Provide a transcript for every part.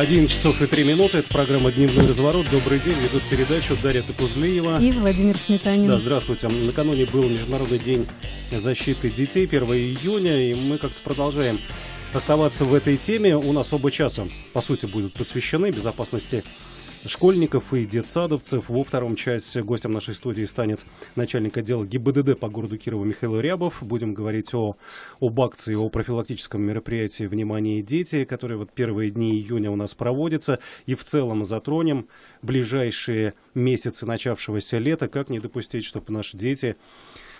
11 часов и 3 минуты. Это программа «Дневной разворот». Добрый день. Ведут передачу Дарья Токузлеева. И Владимир Сметанин. Да, здравствуйте. Накануне был Международный день защиты детей, 1 июня. И мы как-то продолжаем оставаться в этой теме. У нас оба часа, по сути, будут посвящены безопасности школьников и детсадовцев. Во втором части гостем нашей студии станет начальник отдела ГИБДД по городу Кирова Михаил Рябов. Будем говорить о, об акции, о профилактическом мероприятии «Внимание, дети», которое вот первые дни июня у нас проводится. И в целом затронем ближайшие месяцы начавшегося лета, как не допустить, чтобы наши дети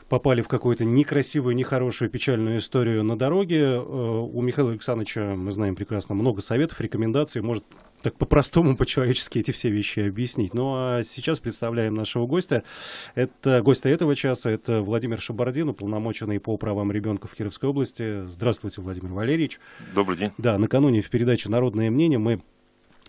попали в какую-то некрасивую, нехорошую, печальную историю на дороге. Э, у Михаила Александровича, мы знаем прекрасно, много советов, рекомендаций. Может, так по-простому, по-человечески эти все вещи объяснить. Ну, а сейчас представляем нашего гостя. Это гостя этого часа, это Владимир Шабардин, уполномоченный по правам ребенка в Кировской области. Здравствуйте, Владимир Валерьевич. Добрый день. Да, накануне в передаче «Народное мнение» мы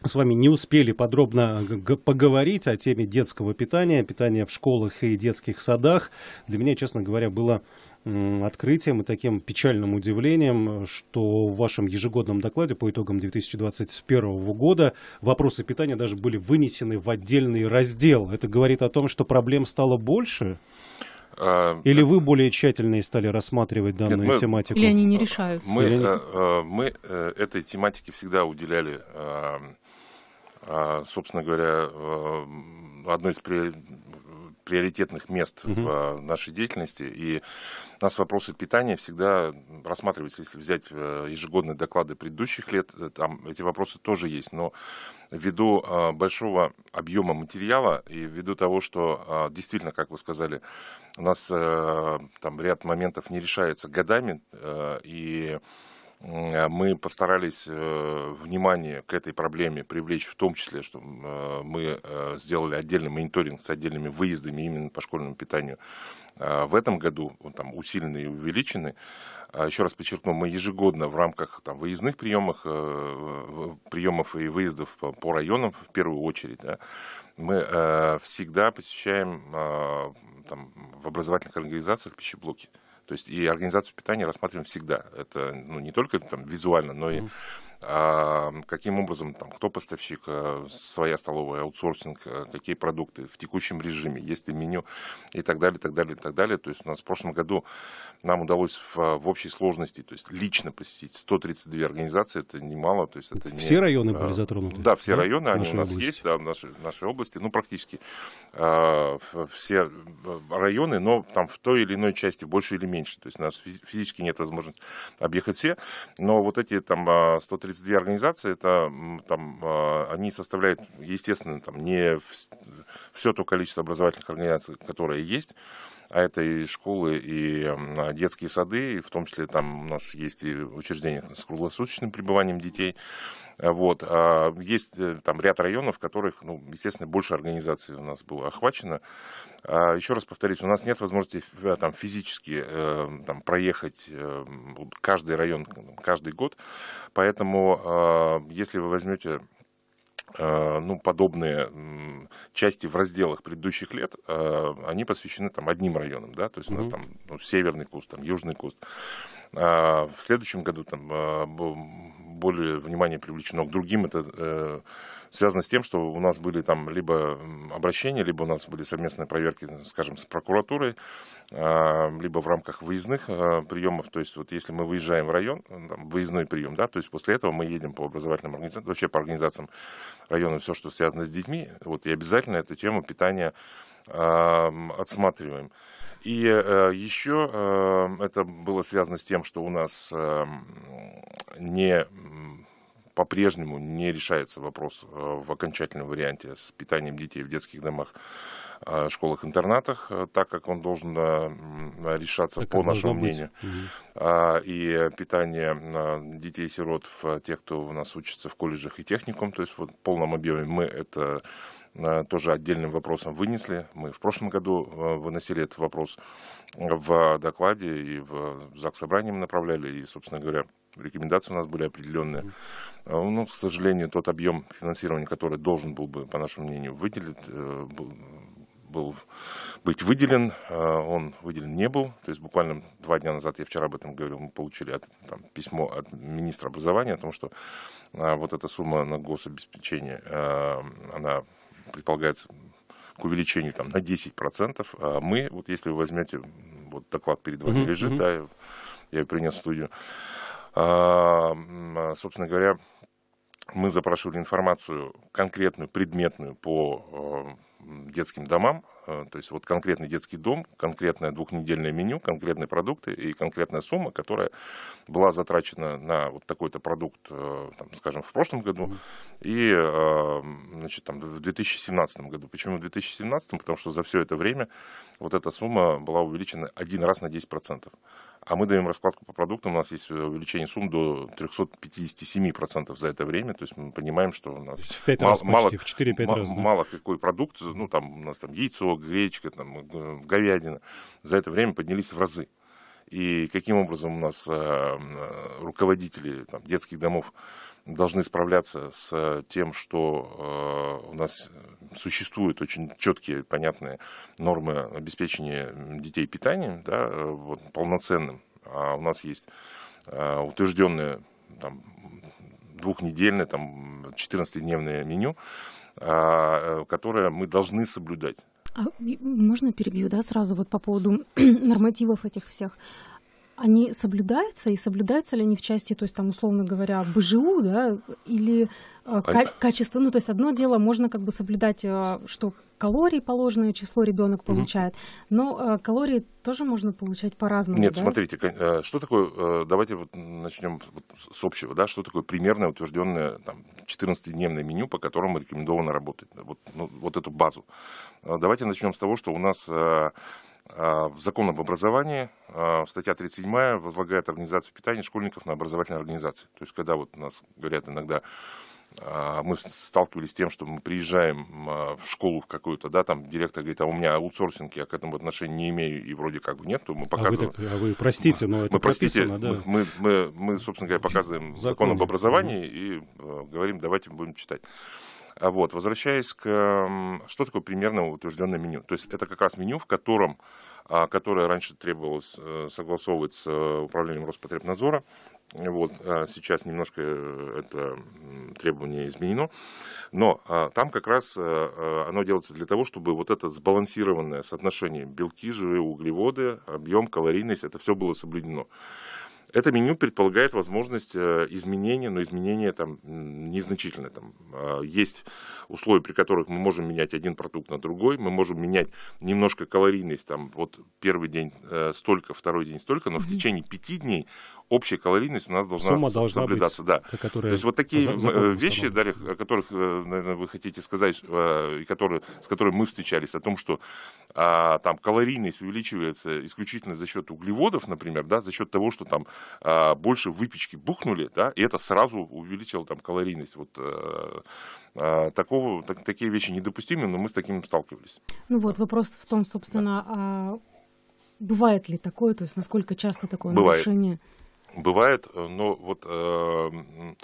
с вами не успели подробно поговорить о теме детского питания, питания в школах и детских садах. Для меня, честно говоря, было открытием и таким печальным удивлением, что в вашем ежегодном докладе по итогам 2021 года вопросы питания даже были вынесены в отдельный раздел. Это говорит о том, что проблем стало больше? А, Или э, вы более тщательно стали рассматривать данную Нет, мы, тематику? Или они не решаются? Мы, э, э, мы этой тематике всегда уделяли а, собственно говоря, э, одно из приоритетных мест угу. в э, нашей деятельности. И у нас вопросы питания всегда рассматриваются, если взять э, ежегодные доклады предыдущих лет, там эти вопросы тоже есть. Но ввиду большого объема материала и ввиду того, что действительно, как вы сказали, у нас там ряд моментов не решается годами, и Э, мы постарались э, внимание к этой проблеме привлечь, в том числе, что э, мы сделали отдельный мониторинг с отдельными выездами именно по школьному питанию а в этом году, там усилены и увеличены. А Еще раз подчеркну, мы ежегодно в рамках там, выездных приемов, приемов и выездов по районам, в первую очередь, да, мы всегда посещаем а, там, в образовательных организациях пищеблоки. То есть и организацию питания рассматриваем всегда. Это ну, не только там, визуально, но и mm-hmm а каким образом, там, кто поставщик, э, своя столовая, аутсорсинг, э, какие продукты в текущем режиме, есть ли меню и так далее, и так далее, и так далее. То есть у нас в прошлом году нам удалось в, э, в общей сложности, то есть лично посетить 132 организации, это немало. То есть это все не, районы а, были затронуты? Да, все да, районы, они у нас области. есть, да, в нашей, в нашей области, ну, практически а, все районы, но там в той или иной части больше или меньше. То есть у нас физически нет возможности объехать все, но вот эти там 130 а, 32 организации, это там, а, они составляют, естественно, там, не все то количество образовательных организаций, которые есть, а это и школы, и детские сады, и в том числе там у нас есть и учреждения с круглосуточным пребыванием детей, вот. А, есть э, там ряд районов, в которых, ну, естественно, больше организаций у нас было охвачено. А, Еще раз повторюсь, у нас нет возможности э, там, физически э, там, проехать каждый район каждый год. Поэтому, а, если вы возьмете ну, подобные части в разделах предыдущих лет, они посвящены там одним районам, да, то есть у нас там ну, северный куст, там южный куст. А, в следующем году там а, более внимание привлечено к другим. Это э, связано с тем, что у нас были там либо обращения, либо у нас были совместные проверки, скажем, с прокуратурой, а, либо в рамках выездных приемов. То есть вот если мы выезжаем в район, э, там, выездной прием, да, то есть после этого мы едем по образовательным организациям, вообще по организациям района, все, что связано с детьми, вот и обязательно эта тема питания отсматриваем. И э, еще э, это было связано с тем, что у нас э, не по-прежнему не решается вопрос э, в окончательном варианте с питанием детей в детских домах, а, школах-интернатах, э, так как он должен э, решаться так по нашему мнению. Угу. И питание детей-сирот, тех, кто у нас учится в колледжах и техникум, то есть в полном объеме мы это Э, тоже отдельным вопросом вынесли. Мы в прошлом году э, выносили этот вопрос в докладе и в ЗАГС собрании мы направляли, и, собственно говоря, рекомендации у нас были определенные. Э, Но, ну, к сожалению, тот объем финансирования, который должен был бы, по нашему мнению, выделить, был быть выделен, он выделен не был. То есть буквально два дня назад, я вчера об этом говорил, мы получили от, там, письмо от министра образования о том, что вот эта сумма на гособеспечение, она предполагается к увеличению там, на 10%. А мы, вот если вы возьмете, вот доклад перед вами лежит, да, я, я принес в студию, а, а, собственно говоря, мы запрашивали информацию конкретную, предметную по а, детским домам, Э, то есть вот конкретный детский дом, конкретное двухнедельное меню, конкретные продукты и конкретная сумма, которая была затрачена на вот такой-то продукт, э, там, скажем, в прошлом году и э, значит, там, в 2017 году. Почему в 2017? Потому что за все это время вот эта сумма была увеличена один раз на 10% а мы даем раскладку по продуктам, у нас есть э, увеличение сумм до 357% за это время, то есть мы понимаем, что у нас 5 мало, раз почти, мало, в 4-5 раз, да? мало какой продукт, ну там у нас там яйцо, гречка, там, говядина, за это время поднялись в разы. И каким образом у нас э, э руководители там, детских домов должны справляться с тем, что э, у нас существуют очень четкие, понятные нормы обеспечения детей питанием, да, э, вот, полноценным. А у нас есть э, утвержденное там, двухнедельное, там, 14-дневное меню, а, которое мы должны соблюдать. А можно перебью, да, сразу вот по поводу нормативов этих всех они соблюдаются, и соблюдаются ли они в части, то есть там, условно говоря, БЖУ, да, или э, к- качество, ну, то есть одно дело, можно как бы соблюдать, э, что калории положенное число ребенок получает, mm-hmm. но э, калории тоже можно получать по-разному. Нет, да? смотрите, э, что такое, э, давайте вот начнем с общего, да, что такое примерное утвержденное там, 14-дневное меню, по которому рекомендовано работать, вот, ну, вот эту базу. Э, давайте начнем с того, что у нас Закон об образовании, а, статья 37 возлагает организацию питания школьников на образовательные организации. То есть, когда вот нас говорят иногда, а, мы сталкивались с тем, что мы приезжаем а, в школу какую-то, да, там директор говорит, а у меня аутсорсинг, я к этому отношения не имею, и вроде как бы нет, то мы показываем... А вы, так, а вы простите, но это мы, простите, да. Мы, мы, мы, мы, собственно говоря, показываем закон, закон об образовании и говорим, давайте будем читать. А вот, возвращаясь к... Что такое примерно утвержденное меню? То есть это как раз меню, в котором, а, которое раньше требовалось э, согласовывать с э, управлением Роспотребнадзора, вот, а сейчас немножко э, это требование изменено. Но там как раз оно делается для того, чтобы вот это сбалансированное соотношение белки, жиры, углеводы, объем, калорийность, это все было соблюдено. Это меню предполагает возможность э, изменения, но изменения там незначительные. Там, а, есть условия, при которых мы можем менять один продукт на другой, мы можем менять немножко калорийность, там, вот первый день э, столько, второй день столько, но mm-hmm. в течение пяти дней общая калорийность у нас должна Сумма должна соблюдаться. Быть, да. То есть вот такие вещи, Дарья, о которых, э, наверное, вы хотите сказать, э, и которые, с которыми мы встречались, о том, что а, там калорийность увеличивается исключительно за счет углеводов, например, да, за счет того, что там а, больше выпечки бухнули, да, и это сразу увеличило там калорийность. Вот а, а, такого, так, такие вещи недопустимы, но мы с таким сталкивались. Ну вот, вопрос в том, собственно, да. А, бывает ли такое, то есть насколько часто такое бывает. нарушение? бывает, э, но вот эм,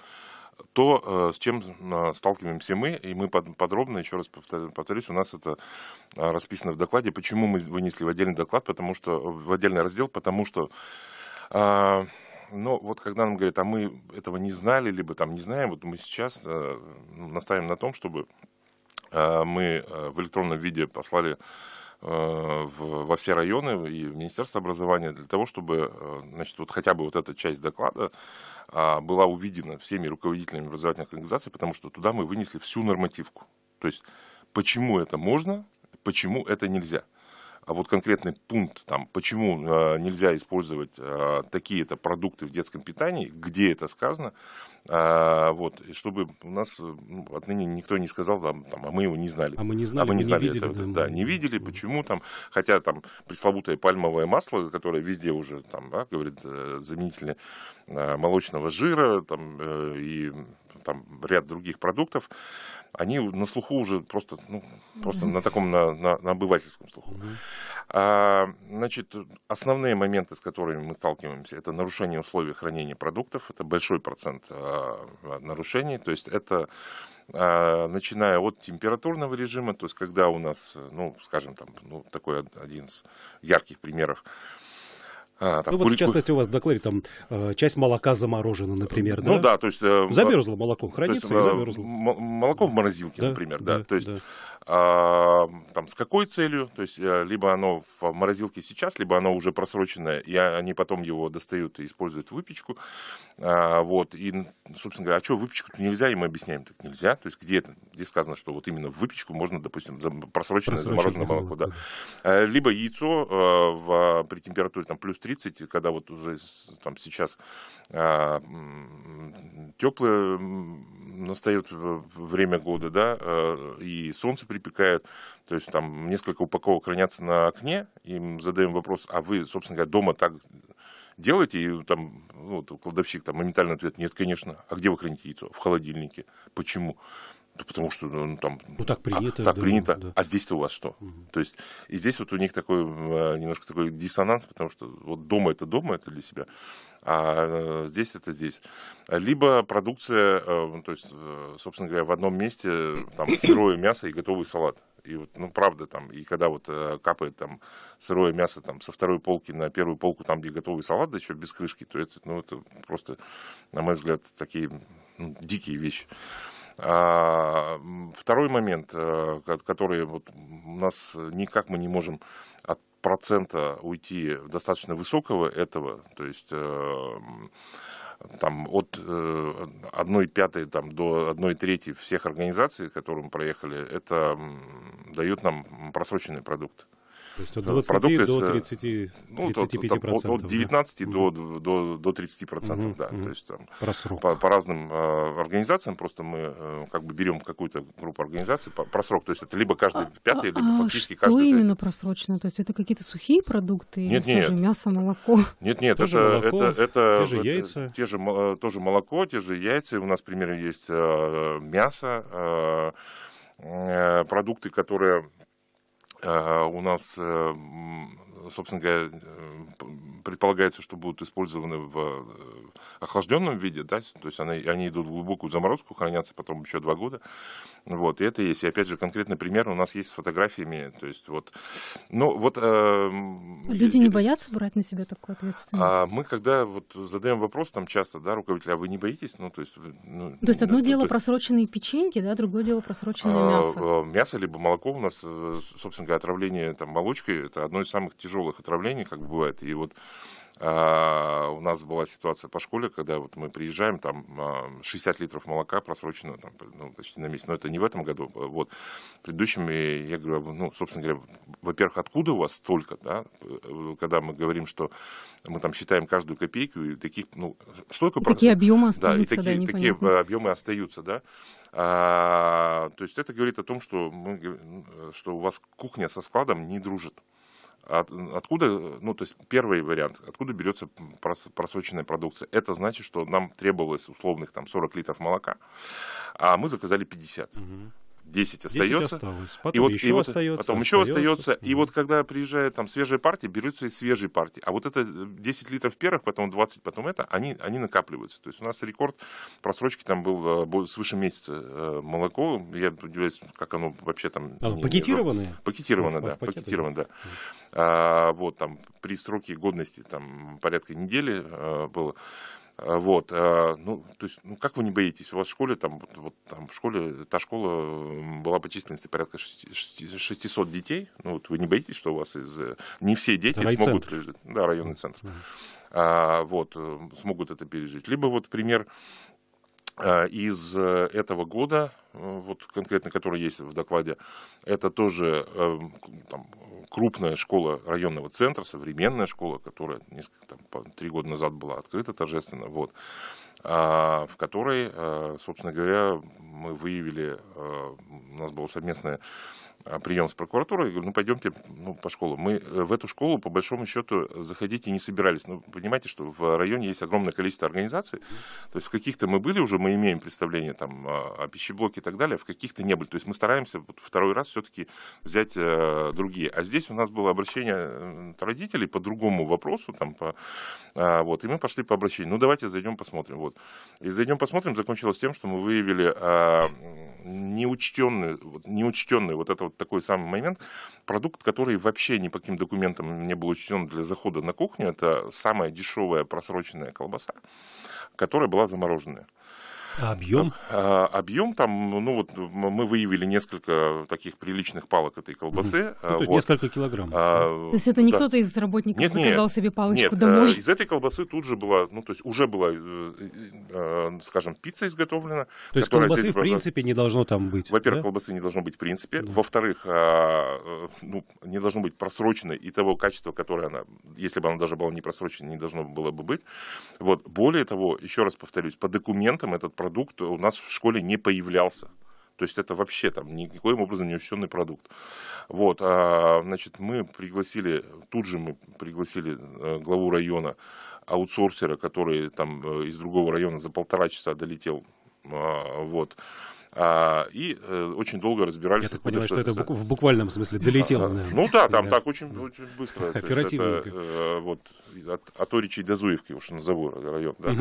то, э, с чем э, сталкиваемся мы, и мы подробно, еще раз повторюсь, у нас это расписано в докладе. Почему мы вынесли в отдельный доклад, потому что в отдельный раздел, потому что но ну, вот когда нам говорят, а мы этого не знали, либо там не знаем, вот мы сейчас ну, настаиваем на том, чтобы мы в электронном виде послали Э, в, во все районы и в Министерство образования для того, чтобы э, значит, вот хотя бы вот эта часть доклада а, была увидена всеми руководителями образовательных организаций, потому что туда мы вынесли всю нормативку. То есть почему это можно, почему это нельзя. А вот конкретный пункт, там, почему э, нельзя использовать э, такие-то продукты в детском питании, где это сказано, а, вот, чтобы у нас э, ну, отныне никто не сказал, да там, а мы его не знали. А мы не а знали, а мы не, мы знали не видели, это, да, не видели, почему там, хотя там пресловутое пальмовое масло, которое везде уже там, да, говорит, э, заменители э, молочного жира там, и там ряд других продуктов, они на слуху уже просто, ну, просто на таком, на, на, на обывательском слуху. А, значит, основные моменты, с которыми мы сталкиваемся, это нарушение условий хранения продуктов, это большой процент а, нарушений, то есть это а, начиная от температурного режима, то есть когда у нас, ну, скажем, там, ну, такой один из ярких примеров, а, ну, вот, куль... в частности, у вас в докладе там э, часть молока заморожена, например. Ну, да, да то есть... Э, ну, замерзло молоко, хранится есть, и э, замерзло. Молоко в морозилке, да, например, да. да то есть, да. А, там, с какой целью? То есть, либо оно в морозилке сейчас, либо оно уже просроченное, и а, они потом его достают и используют в выпечку. А, вот, и, собственно говоря, а что, выпечку-то нельзя? И мы объясняем, так нельзя. То есть, где, где сказано, что вот именно в выпечку можно, допустим, просроченное, просроченное замороженное молоко, да. да. Либо яйцо в, при температуре там, плюс 30, когда вот уже там сейчас а, теплое настает время года, да, а, и солнце припекает, то есть там несколько упаковок хранятся на окне, им задаем вопрос, а вы, собственно говоря, дома так делаете, и там ну, кладовщик там моментально ответ, нет, конечно, а где вы храните яйцо? В холодильнике. Почему? потому что ну, ну, там ну, так а, принято, а, так да, принято, да. а здесь-то у вас что? Угу. То есть и здесь вот у них такой э, немножко такой диссонанс, потому что вот дома это дома, это для себя, а э, здесь это здесь. Либо продукция, э, ну, то есть, собственно говоря, в одном месте там сырое мясо и готовый салат. И вот, ну, правда, там, и когда вот капает там сырое мясо там со второй полки на первую полку, там, где готовый салат, да еще без крышки, то это, ну, это просто, на мой взгляд, такие ну, дикие вещи. А, второй момент, э, который вот у нас никак мы не можем от процента уйти достаточно высокого этого, то есть э, там, от э, 1 пятой там, до 1 трети всех организаций, которым проехали, это дает нам просроченный продукт. То есть от 20 продукты до 30, э, ну, до, От 19 да? до, до, до 30 процентов, угу, да. Угу. То есть там, по, по разным э, организациям просто мы э, как бы берем какую-то группу организаций по, про срок. То есть это либо каждый а, пятый, либо а, а фактически что каждый... Что именно просрочено? То есть это какие-то сухие продукты? Нет, нет. Же мясо, молоко? Нет, нет. Тоже это, молоко, это, это, те же это, Те же, э, тоже молоко, те же яйца. У нас, например, есть э, мясо, э, э продукты, которые а, у нас, э, собственно говоря, э, предполагается, что будут использованы в э, охлажденном виде, да, то есть они, они идут в глубокую заморозку, хранятся потом еще два года. Вот, и это есть. И опять же, конкретный пример у нас есть с фотографиями. То есть вот, ну вот... Э, Люди не боятся брать на себя такую ответственность? А мы когда вот задаем вопрос там часто, да, руководителя, а вы не боитесь? Ну, то есть... Ну, то есть ну, одно ну, дело то, просроченные печеньки, да, другое дело просроченное а, мясо. Э, мясо либо молоко у нас, э, собственно говоря, отравление там молочкой, это одно из самых тяжелых отравлений, как бывает. И вот а, у нас была ситуация по школе, когда вот мы приезжаем, там 60 литров молока просрочено там, ну, почти на месяц. Но это не в этом году. А вот. Предыдущими я говорю, «А, ну, собственно говоря, во-первых, откуда у вас столько, да? Когда мы говорим, что мы там считаем каждую копейку, и таких, ну, столько. такое... И такие объемы остаются, да, и такие, да, такие объемы остаются, да. А, то есть это говорит о том, что, мы, что у вас кухня со складом не дружит. От, откуда, ну, то есть первый вариант, откуда берется прос, просроченная продукция? Это значит, что нам требовалось условных там 40 литров молока, а мы заказали 50. Угу. 10 остается. 10 осталось. Потом и вот, еще и вот, остается. Потом еще остается. остается. И угу. вот когда приезжает там свежая партия, берется и свежей партии. А вот это 10 э, литров первых, потом 20, потом это, они, они накапливаются. То есть у нас рекорд просрочки там был э, свыше месяца э, молоко. Я удивляюсь, как оно вообще там... А, не, пакетированное? Не, пакетированное, да. Пакетированное, да. А, вот там при сроке годности там порядка недели а, было. Э, вот, э, ну, то есть, ну, как вы не боитесь? У вас в школе, там, вот, там, в школе, та школа была по численности порядка 600 детей. Ну, вот вы не боитесь, что у вас из... Э, не все дети Райцентр. смогут пережить. Да, районный центр. Mm-hmm. А, вот, смогут это пережить. Либо вот пример а, из э, этого года, э, вот конкретно который есть в докладе, это тоже эм, там, крупная школа районного центра, современная школа, которая несколько, там, три года назад была открыта торжественно, вот, а, в которой, э, собственно говоря, мы выявили, у нас было совместное а, прием с прокуратурой, я говорю, ну пойдемте ну, по школу. Мы э, в эту школу, по большому счету, заходить и не собирались. Ну, понимаете, что в районе есть огромное количество организаций, то есть в каких-то мы были уже, мы имеем представление там а, о пищеблоке и так далее, а в каких-то не были. То есть мы стараемся вот, второй раз все-таки взять э, другие. А здесь у нас было обращение э, от родителей по другому вопросу, там, по, э, вот, и мы пошли по обращению. Ну давайте зайдем посмотрим. Вот. И зайдем посмотрим закончилось тем, что мы выявили э, неучтенные, вот, неучтенные вот это вот такой самый момент. Продукт, который вообще ни по каким документам не был учтен для захода на кухню, это самая дешевая просроченная колбаса, которая была замороженная. А объем? А, объем там, ну, ну вот мы выявили несколько таких приличных палок этой колбасы. Угу. Ну, а, то есть вот. несколько килограмм. А, то есть это не да. кто-то из работников нет, заказал нет, себе палочку нет, э, домой? Из этой колбасы тут же была, ну то есть уже была, э, э, скажем, пицца изготовлена. То есть колбасы здесь, в принципе не должно там быть? Во-первых, да? колбасы не должно быть в принципе. Да. Во-вторых, а, ну, не должно быть просроченной и того качества, которое она, если бы она даже была не просрочена, не должно было бы быть. Вот. Более того, еще раз повторюсь, по документам этот продукт у нас в школе не появлялся. То есть это вообще там никаким образом не учтенный продукт. Вот, а, значит, мы пригласили, тут же мы пригласили э, главу района аутсорсера, который там э, из другого района за полтора часа долетел. А, вот а, и э, очень долго разбирались. Я так понимаю, что, это, это в буквальном смысле долетело. А, Ну да, там так очень, очень быстро. Оперативно. э, вот, от, от Оричи до Зуевки, уж назову район. Да.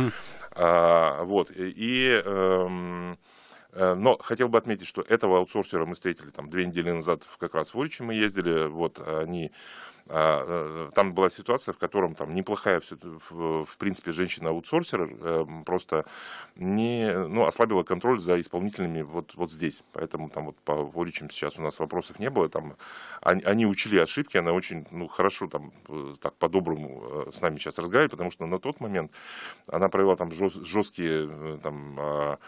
А, вот, и... Эм, э, но хотел бы отметить, что этого аутсорсера мы встретили там две недели назад, как раз в Уричи мы ездили, вот они а, э, там была ситуация, в котором там неплохая, в принципе, женщина-аутсорсер эм, просто не, ну, ослабила контроль за исполнителями вот, вот здесь. Поэтому там вот по Воричам сейчас у нас вопросов не было. Там, они, они учили ошибки, она очень ну, хорошо там э, так по-доброму э, с нами сейчас разговаривает, потому что на тот момент она провела там жест, жесткие там, а,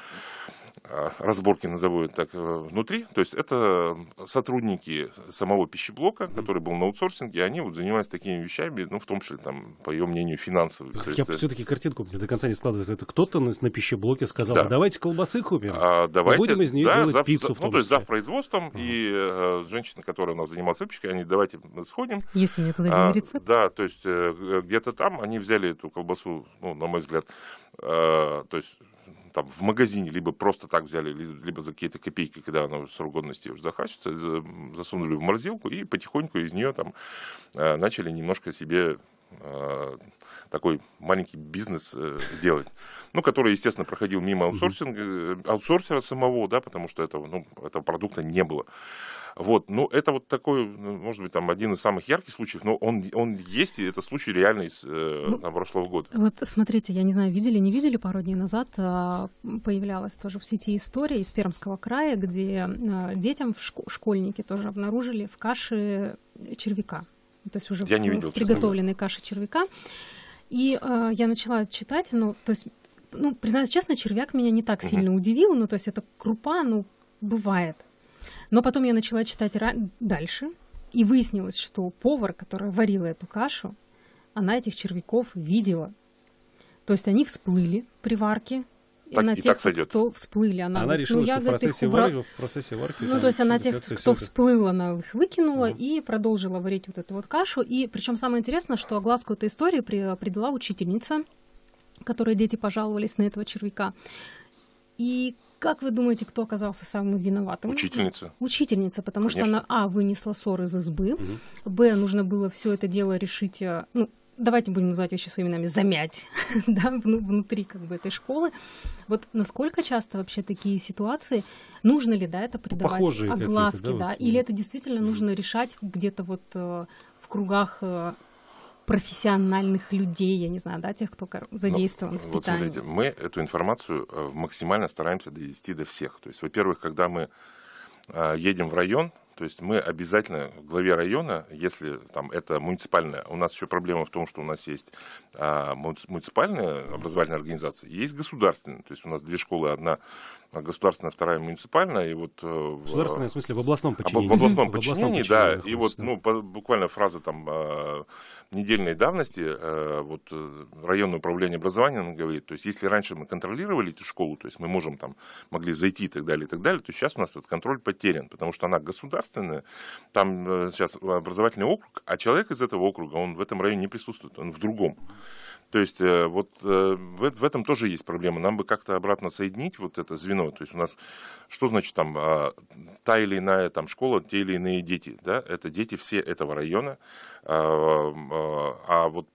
Э, разборки назову так э, внутри. То есть это сотрудники самого пищеблока, который был на аутсорсинге, они вот занимались такими вещами, ну, в том числе, там, по ее мнению, финансовыми. Так, я есть... все-таки картинку мне до конца не складывается. Это кто-то на, на пищеблоке сказал, да. давайте колбасы купим, а, давайте, будем из нее да, делать за, пиццу за, в ну, том Ну, то есть за производством, uh-huh. и э, женщина, которая у нас занималась выпечкой, они, давайте сходим. Есть у меня а, рецепт. Да, то есть э, где-то там они взяли эту колбасу, ну, на мой взгляд, э, то есть там в магазине либо просто так взяли, либо за какие-то копейки, когда оно срок годности уже захачится, э, засунули в морозилку и потихоньку из нее там э, начали немножко себе э, такой маленький бизнес делать. Ну, который, естественно, проходил мимо аутсорсинга, аутсорсера самого, да, потому что этого, ну, этого продукта не было. Вот, ну, это вот такой, ну, может быть, там один из самых ярких случаев, но он, он есть, и это случай реальный из э, ну, там, прошлого года. Вот смотрите, я не знаю, видели, не видели, пару дней назад а, появлялась тоже в сети история из Пермского края, где а, детям в шко- школьники тоже обнаружили в каше червяка. Ну, то есть уже я в, не видел, в приготовленной каше червяка. И э, я начала читать, ну, то есть, ну, признаюсь честно, червяк меня не так сильно угу. удивил, ну, то есть это крупа, ну, бывает. Но потом я начала читать дальше, и выяснилось, что повар, которая варила эту кашу, она этих червяков видела. То есть они всплыли при варке, и так, она и тех, так кто всплыли, она, она решила, ну, что я, в процессе, убра... варки, в процессе варки... Ну, то есть она тех, кто это... всплыл, она их выкинула ага. и продолжила варить вот эту вот кашу. И причем самое интересное, что огласку этой истории придала учительница, которой дети пожаловались на этого червяка. И как вы думаете, кто оказался самым виноватым? Учительница. Учительница, потому Конечно. что она, а, вынесла ссоры из избы, угу. б, нужно было все это дело решить, э, ну, давайте будем называть вообще своими именами, замять, да, внутри как бы этой школы. Вот насколько часто вообще такие ситуации, нужно ли, да, это придавать Похожие огласке, да, да вот, или это действительно нужно решать где-то вот э, в кругах э, профессиональных людей, я не знаю, да, тех, кто ну, задействован ну, в питании. Вот смотрите, мы эту информацию э, максимально стараемся довести до всех. То есть, во-первых, когда мы э, едем в район, то есть мы обязательно главе района, если там это муниципальная, у нас еще проблема в том, что у нас есть а, муниципальные образовательные организации, есть государственная, то есть у нас две школы, одна а, государственная, вторая муниципальная. И вот, э, государственная, в смысле, в областном подчинении. В областном подчинении, да. И вот ну, буквально фраза там э, недельной давности, э, вот районное управление образования, он говорит, то есть если раньше мы контролировали эту школу, то есть мы можем там, могли зайти и так далее, и так далее, то сейчас у нас этот контроль потерян, потому что она государственная, там сейчас образовательный округ, а человек из этого округа, он в этом районе не присутствует, он в другом. То есть э, вот э, в этом тоже есть проблема. Нам бы как-то обратно соединить вот это звено. То есть у нас, что значит там а, та или иная там школа, те или иные дети, да? Это дети все этого района. А, а, а вот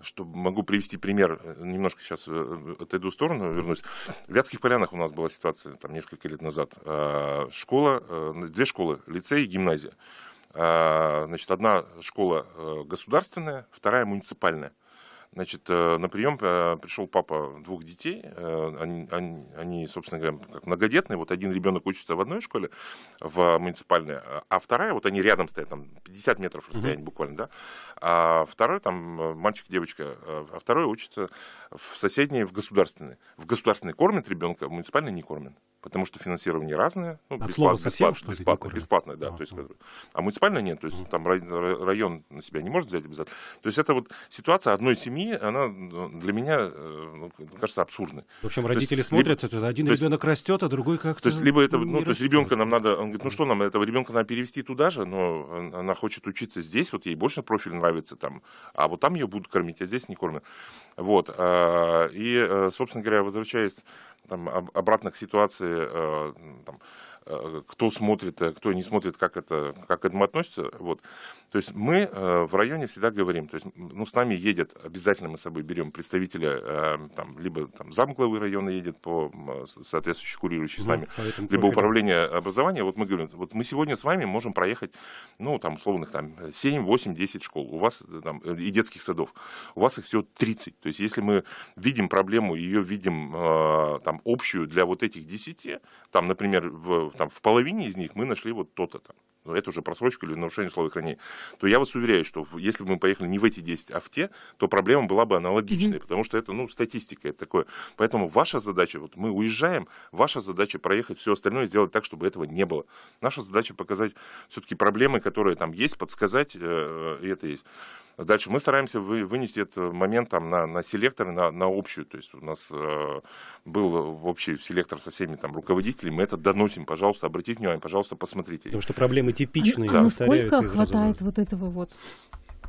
что могу привести пример, э, немножко сейчас отойду в сторону, вернусь. В Вятских Полянах у нас была ситуация там несколько лет назад. Школа, две школы, лицей и гимназия. Значит, одна школа государственная, вторая муниципальная. Значит, э, на прием э, пришел папа двух детей. Э, они, они, они собственно говоря, как многодетные. Вот один ребенок учится в одной школе, в муниципальной, а, а вторая, вот они рядом стоят, там 50 метров расстояние mm-hmm. буквально, да. А второй, там мальчик, девочка, а второй учится в соседней, в государственной. В государственной кормят ребенка, в муниципальной не кормят потому что финансирование разное. Ну, От бесплатно, совсем, бесплатно, что бесплатно, бесплатное, да. А, то есть, ну. а муниципальное нет, то есть mm. там район на себя не может взять обязательно. То есть это вот ситуация одной семьи, она ну, для меня э, ну, кажется абсурдной. В общем, родители есть, смотрят, либо, это один ребенок есть, растет, а другой как-то. То есть либо это, ну, то есть ребенка нам надо, он говорит, ну что нам этого ребенка надо перевести туда же, но она хочет учиться здесь, вот ей больше профиль нравится там, а вот там ее будут кормить, а здесь не кормят. Вот. А, и, э, собственно говоря, возвращаясь там, обратно к ситуации, э, там, э, кто смотрит, э, кто не смотрит, как, это, как этому относится. Вот. То есть мы э, в районе всегда говорим, то есть ну, с нами едет, обязательно мы с собой берем представителя, эм, там, либо там, замглавы района едет по соответствующей курирующей э, с нами, поэтому, либо управление образования. Вот мы говорим, вот мы сегодня с вами можем проехать, ну, там, условных там, 7, 8, 10 школ у вас э, там, и детских садов. У вас их всего 30. То есть если мы видим проблему, ее видим там, общую для вот этих 10, там, например, в, там, в половине из них мы нашли вот то-то там это уже просрочка или нарушение условий хранения, то я вас уверяю, что если бы мы поехали не в эти 10, а в те, то проблема была бы аналогичной, mm-hmm. потому что это, ну, статистика, это такое. Поэтому ваша задача, вот мы уезжаем, ваша задача проехать все остальное и сделать так, чтобы этого не было. Наша задача показать все-таки проблемы, которые там есть, подсказать, э, э и это есть. Дальше мы стараемся вы, вынести этот момент там, на, на селектор, на, на общую. То есть у нас э, был общий селектор со всеми там, руководителями. Мы это доносим, пожалуйста, обратите внимание, пожалуйста, посмотрите. Потому что проблемы типичные. Ну, а, да. а насколько хватает вот этого вот?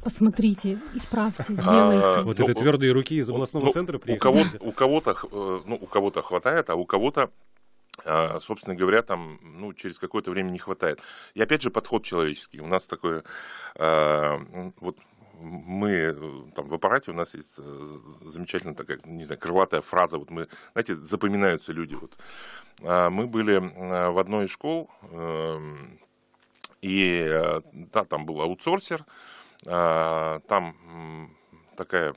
Посмотрите, исправьте, а, сделайте. вот ну, это твердые руки из ну, областного ну, центра приехали. У кого э, у кого у кого-то хватает, а у кого-то э, собственно говоря, там, ну, через какое-то время не хватает. И опять же подход человеческий. У нас такое, э, вот мы э, там в аппарате у нас есть э, замечательная такая, не знаю, крылатая фраза. Вот мы, знаете, запоминаются люди. Вот. А, мы были в одной из школ, эм, и да, э, там был аутсорсер, а, там такая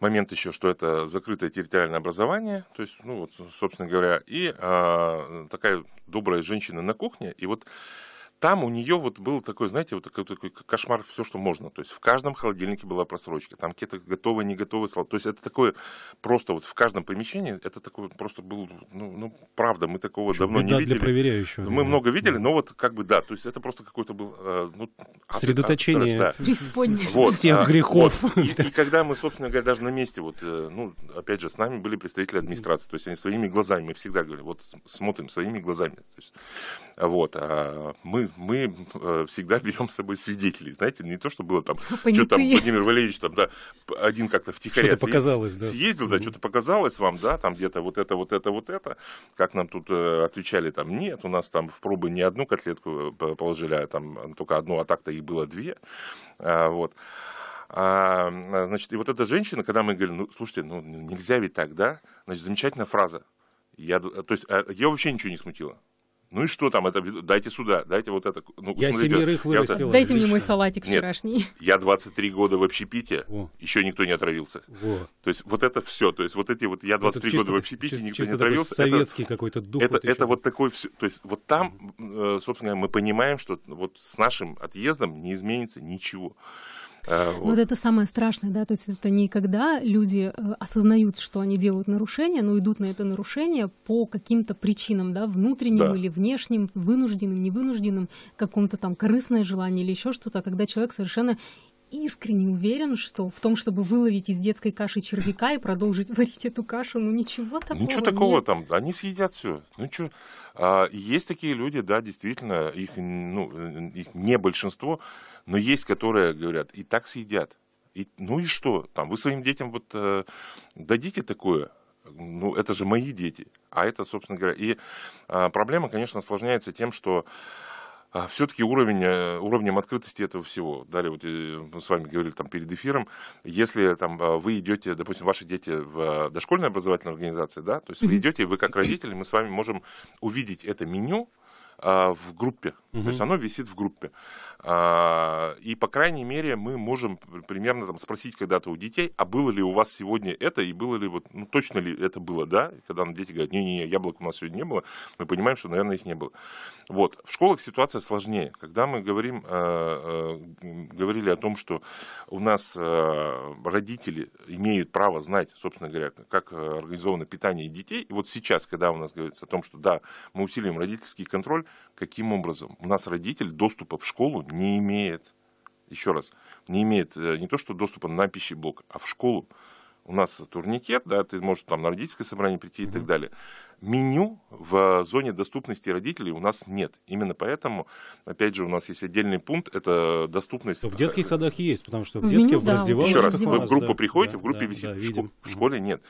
момент еще, что это закрытое территориальное образование, то есть, ну вот, собственно говоря, и а, такая добрая женщина на кухне, и вот там у нее вот был такой, знаете, вот такой, такой кошмар, все, что можно. То есть в каждом холодильнике была просрочка. Там какие-то готовые, не готовые слова. То есть это такое просто вот в каждом помещении, это такое просто был, ну, ну правда, мы такого Чуть давно не видели. для проверяющего. Ну, мы да. много видели, да. но вот как бы да. То есть это просто какой-то был... Э, ну, Средоточение. всех грехов. И, и когда мы, собственно говоря, даже на месте, вот, э, ну, опять же, с нами были представители администрации. То есть они своими глазами, мы всегда говорили, вот смотрим своими глазами. То есть, вот, а мы мы э, всегда берем с собой свидетелей. Знаете, не то, что было там, что там Владимир Валерьевич там, да, один как-то в что съездил, да, съездил, да что-то показалось вам, да, там где-то вот это, вот это, вот это. Как нам тут э, отвечали, там, нет, у нас там в пробы не одну котлетку э, положили, а там только одну, а так-то их было две. А, вот. А, а, значит, и вот эта женщина, когда мы говорим, ну, слушайте, ну, нельзя ведь так, да? Значит, замечательная фраза. Я, то есть, ее вообще ничего не смутило. Ну и что там? Это дайте сюда, дайте вот это. Ну, я смотрите, семерых вырастил. Я, дайте мне мой салатик Нет, вчерашний. Я 23 года в общепите, О. еще никто не отравился. О. То есть вот это все. То есть вот эти вот я 23 это года в общепите, чисто, никто чисто не отравился. Советский это, какой-то дух. Это, вот это вот такой все. То есть вот там, э, собственно, мы понимаем, что вот с нашим отъездом не изменится ничего. Э, ну, вот. вот это самое страшное, да, то есть это не когда люди э, осознают, что они делают нарушение, но идут на это нарушение по каким-то причинам, да, внутренним да. или внешним, вынужденным, невынужденным, каком-то там корыстное желание или еще что-то, а когда человек совершенно искренне уверен, что в том, чтобы выловить из детской каши червяка и продолжить варить эту кашу, ну ничего такого. Ничего такого нет. там, они съедят все. Ну что, а, есть такие люди, да, действительно, их, ну, э, их не большинство, но есть, которые говорят, и так съедят. И, ну и что? Там вы своим детям вот э, дадите такое? Ну, это же мои дети. А это, собственно говоря, и э, проблема, конечно, осложняется тем, что а все-таки уровень, э, уровнем открытости этого всего. Далее, вот э, мы с вами говорили там перед эфиром, если там э, вы идете, допустим, ваши дети в дошкольной образовательной организации, да, то есть вы идете, вы как родители, мы с вами можем увидеть это меню, а, в группе. Угу. То есть оно висит в группе. А, и, по крайней мере, мы можем примерно там, спросить когда-то у детей, а было ли у вас сегодня это, и было ли вот, ну, точно ли это было, да? И когда дети говорят, не-не-не, яблок у нас сегодня не было, мы понимаем, что, наверное, их не было. Вот. В школах ситуация сложнее. Когда мы говорим, а, говорили о том, что у нас родители имеют право знать, собственно говоря, как организовано питание детей, и вот сейчас, когда у нас говорится о том, что да, мы усилим родительский контроль, Каким образом? У нас родитель доступа в школу не имеет. Еще раз, не имеет э, не то, что доступа на пищевой блок а в школу. У нас турникет, да, ты можешь там на родительское собрание прийти mm-hmm. и так далее меню в зоне доступности родителей у нас нет. Именно поэтому, опять же, у нас есть отдельный пункт, это доступность. В детских э, садах есть, потому что в, детских меню, в да, Еще раз, вы в группу да, приходите, да, в группе да, висит, да, в, школ, в школе нет.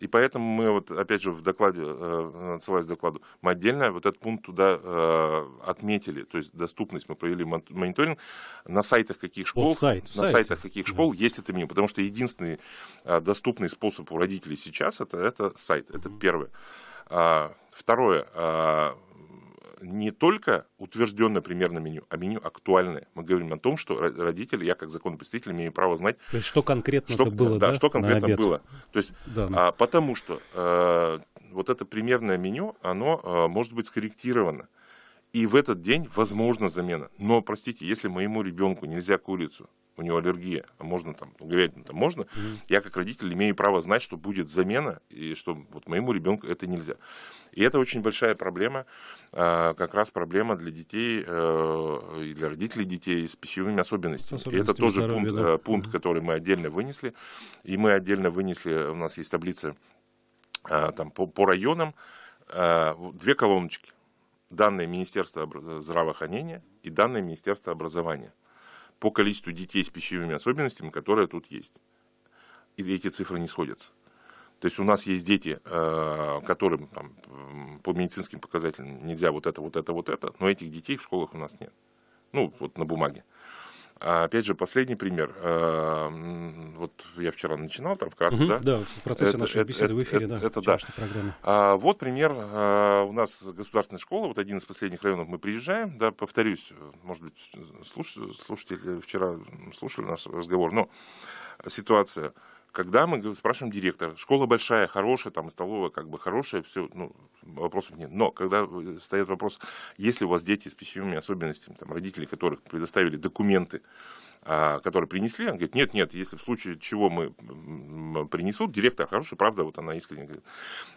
И поэтому мы, вот, опять же, в докладе, э, отсылаясь к докладу, мы отдельно вот этот пункт туда э, отметили, то есть доступность, мы провели мониторинг на сайтах каких школ, сайт, на сайте. сайтах каких школ да. есть это меню, потому что единственный доступный способ у родителей сейчас это, это сайт, это mm-hmm. первое. А, второе, а, не только утвержденное примерное меню, а меню актуальное. Мы говорим о том, что родители, я как законопредставитель, имею право знать... То есть, что конкретно что, было, да, да? что конкретно было. То есть, да. Ну. а, потому что а, вот это примерное меню, оно а, может быть скорректировано. И в этот день возможна замена. Но, простите, если моему ребенку нельзя курицу, у него аллергия, а можно там, говядина там можно, mm-hmm. я как родитель имею право знать, что будет замена, и что вот моему ребенку это нельзя. И это очень большая проблема, а, как раз проблема для детей э, для родителей детей с пищевыми особенностями. и это тоже здоровья, пункт, да? Э, пункт, который мы отдельно вынесли. И мы отдельно вынесли, у нас есть таблица а, там, по, по районам, а, две колоночки. Данные Министерства здравоохранения и данные Министерства образования по количеству детей с пищевыми особенностями, которые тут есть. И эти цифры не сходятся. То есть у нас есть дети, э, которым там, по медицинским показателям нельзя вот это, вот это, вот это, но этих детей в школах у нас нет. Ну, вот на бумаге. А, опять же, последний пример. А, вот я вчера начинал там карту, угу, да? Да, в процессе это, нашей это, беседы это, в э, эфире, это, да, это, да. А, вот пример. А, у нас государственная школа, вот один из последних районов мы приезжаем, да, повторюсь, может быть, слуш, слушатели вчера слушали наш разговор, но ситуация когда мы спрашиваем директора, школа большая, хорошая, там столовая как бы хорошая, все, ну, вопросов нет. Но когда э, стоит вопрос, есть ли у вас дети с пищевыми особенностями, там, родители которых предоставили документы, а, которые принесли, он говорит, нет, нет, если в случае чего мы принесут, директор хороший, правда, вот она искренне говорит,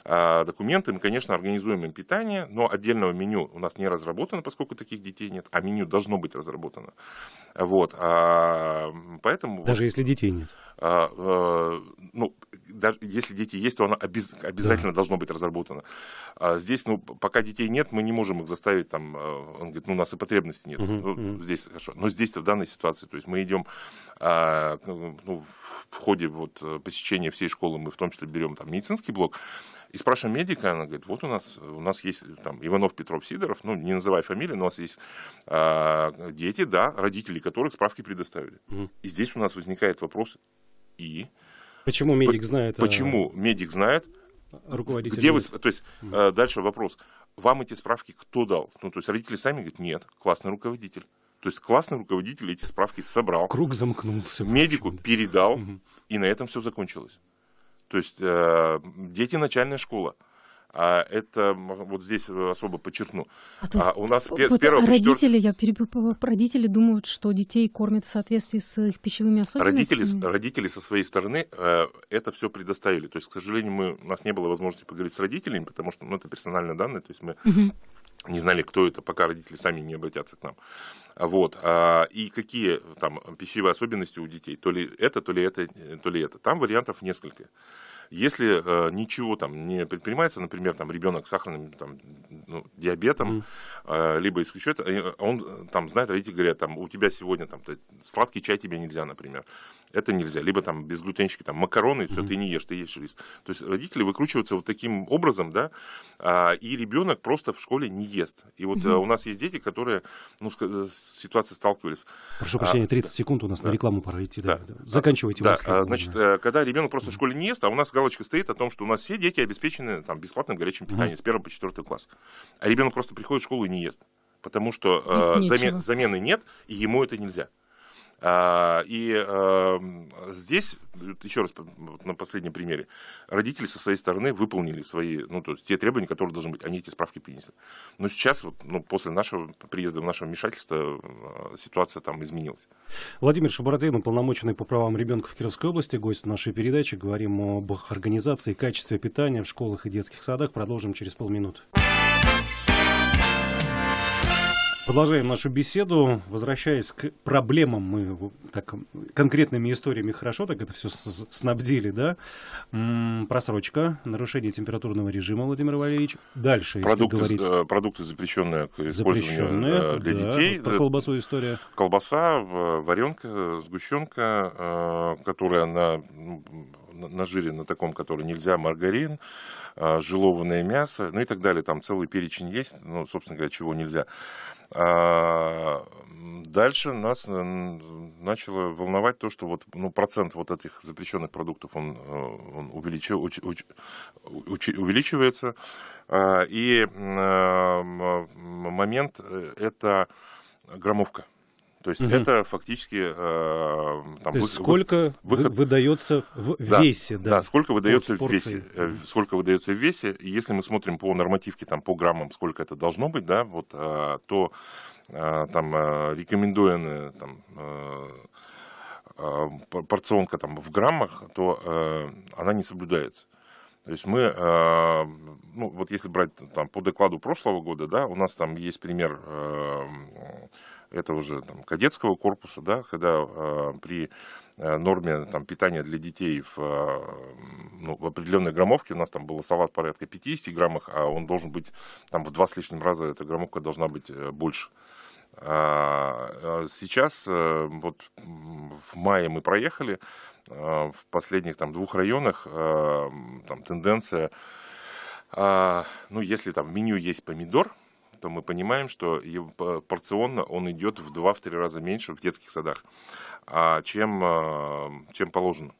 а, документы, мы, конечно, организуем им питание, но отдельного меню у нас не разработано, поскольку таких детей нет, а меню должно быть разработано. Вот, а, поэтому... Даже если детей нет? ну, даже если дети есть, то оно обез, обязательно да. должно быть разработано. А здесь, ну, пока детей нет, мы не можем их заставить там, э, он говорит, ну, у нас и потребности нет. Угу, ну, угу. здесь хорошо. Но здесь-то в данной ситуации, то есть мы идем а, ну, в ходе вот э, посещения всей школы, мы в том числе берем там медицинский блок, и спрашиваем медика, она говорит, вот у нас, у нас есть там Иванов, Петров, Сидоров, ну, не называй фамилии, но у нас есть а, дети, да, родители которых справки предоставили. Угу. И здесь у нас возникает вопрос, и Почему медик знает? А, почему а... медик знает? Руководитель. Где вы, то есть mm-hmm. дальше вопрос. Вам эти справки кто дал? Ну, то есть родители сами говорят, нет, классный руководитель. То есть классный руководитель эти справки собрал. Круг замкнулся. Медику передал, угу. и на этом все закончилось. То есть э, дети начальная школа. А это вот здесь особо подчеркну. А, то есть, а у нас вот с первого родители, 4... я перебью, родители думают, что детей кормят в соответствии с их пищевыми особенностями. Родители, родители со своей стороны э, это все предоставили. То есть, к сожалению, мы, у нас не было возможности поговорить с родителями, потому что ну, это персональные данные, то есть мы не знали, кто это, пока родители сами не обратятся к нам. Вот. А, и какие там пищевые особенности у детей? То ли это, то ли это, э, то ли это. Там вариантов несколько. Если э, ничего там не предпринимается, например, там ребенок с сахарным там, ну, диабетом, mm. э, либо исключает, э, он э, там знает, родители говорят, там у тебя сегодня там, сладкий чай тебе нельзя, например это нельзя. Либо там безглютенщики, там макароны, все, mm ты не ешь, ты ешь рис. То есть родители выкручиваются вот таким образом, да, а, и ребенок просто в школе не ест. И вот э, у нас есть дети, которые, ну, э, с, ситуацией сталкивались. Прошу а, прощения, 30 секунд у нас на рекламу пора идти. Заканчивайте. Да, а, значит, э, когда ребенок просто в школе не ест, а у нас галочка стоит о том, что у нас все дети обеспечены там бесплатным горячим питанием с 1 по 4 класс. А ребенок просто приходит в школу и не ест, потому что э, замен, замены нет, и ему это нельзя. А, и эм, здесь, еще раз на последнем примере, родители со своей стороны выполнили свои, ну, то есть те требования, которые должны быть, они эти справки принесли. Но сейчас, вот, ну, после нашего приезда, нашего вмешательства, э, ситуация там изменилась. Владимир Шабардей, уполномоченный по правам ребенка в Кировской области, гость нашей передачи. Говорим об организации качестве питания в школах и детских садах. Продолжим через полминуты. Продолжаем нашу беседу. Возвращаясь к проблемам, мы так конкретными историями хорошо так это все снабдили, да? просрочка, нарушение температурного режима, Владимир Валерьевич. Дальше, продукты, говорить... Э, продукты, запрещенные к использованию запрещенные, э, для да, детей. про колбасу история. Колбаса, варенка, сгущенка, э, которая на ну, на жире, на таком, который нельзя, маргарин, а, желованное мясо, ну и так далее. Там целый перечень есть, ну, собственно говоря, чего нельзя. А дальше нас э, начало волновать то, что вот, ну, процент вот этих запрещенных продуктов он, э, он увеличив, уч, уч, уч, увеличивается. А, и а, момент э, это громовка. То есть угу. это фактически э, там, То есть вы, сколько выход... выдается в весе, да? Да, сколько выдается в весе, э, сколько выдается в весе. если мы смотрим по нормативке, там по граммам, сколько это должно быть, да, вот, э, то э, там э, рекомендуемые там э, э порционка там в граммах, то э, она не соблюдается. То есть мы, э, ну вот если брать там по докладу прошлого года, да, у нас там есть пример. Э, это уже там, кадетского корпуса, да, когда а, э, при норме там, питания для детей в, а, ну, в определенной граммовке. У нас там был салат порядка 50 граммов, а он должен быть там, в два с лишним раза эта граммовка должна быть э, больше. А, а сейчас, э, вот в мае мы проехали, в последних там, двух районах там, тенденция, ну, если там в меню есть помидор, то мы понимаем, что порционно он идет в 2-3 раза меньше в детских садах, а, чем, а, чем положено.